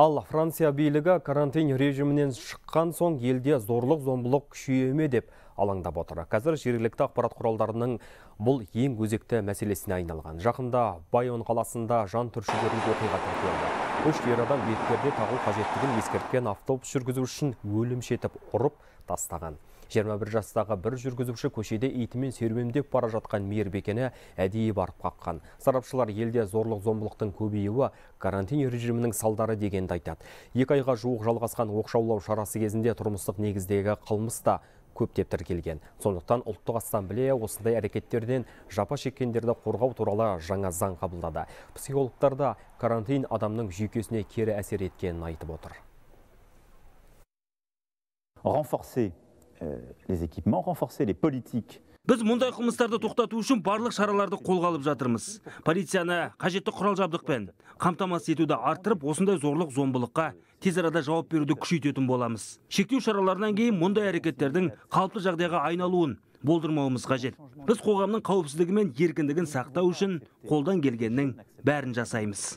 Ал Франция билігі карантин режимінен шыққан соң елде зорлық зомбылық күшейеме деп алаңдап отыр. Қазір жергілікті ақпарат құралдарының бұл ең өзекті мәселесіне айналған. Жақында Байон қаласында жан түршігерлік оқиға тіркелді үш ер адам бетперде тағу қажеттігін ескерткен автобус жүргізушісін өлімшетіп ұрып тастаған 21 жастағы бір жүргізуші көшеде итімен серуендеп бара жатқан мейірбекені әдейі барып қаққан сарапшылар елде зорлық зомбылықтың көбеюі карантин режимінің салдары дегенді айтады екі айға жуық жалғасқан оқшаулау шарасы кезінде тұрмыстық негіздегі қылмыс та көптеп тіркелген сондықтан ұлттық ассамблея осындай әрекеттерден жапа шеккендерді қорғау туралы жаңа заң қабылдады психологтар да карантин адамның жүйкесіне кері әсер еткенін айтып отыр Euh, les équipements, renforcer les politiques Біз мұндай қылмыстарды тоқтату үшін барлық шараларды қолға алып жатырмыз. Полицияны қажетті құрал жабдықпен қамтамасыз етуді арттырып, осындай зорлық зомбылыққа тез арада жауап беруді күшейтетін боламыз. Шектеу шараларынан кейін мұндай әрекеттердің қалыпты жағдайға айналуын болдырмауымыз қажет. Біз қоғамның қауіпсіздігі мен еркіндігін сақтау үшін қолдан келгеннің бәрін жасаймыз.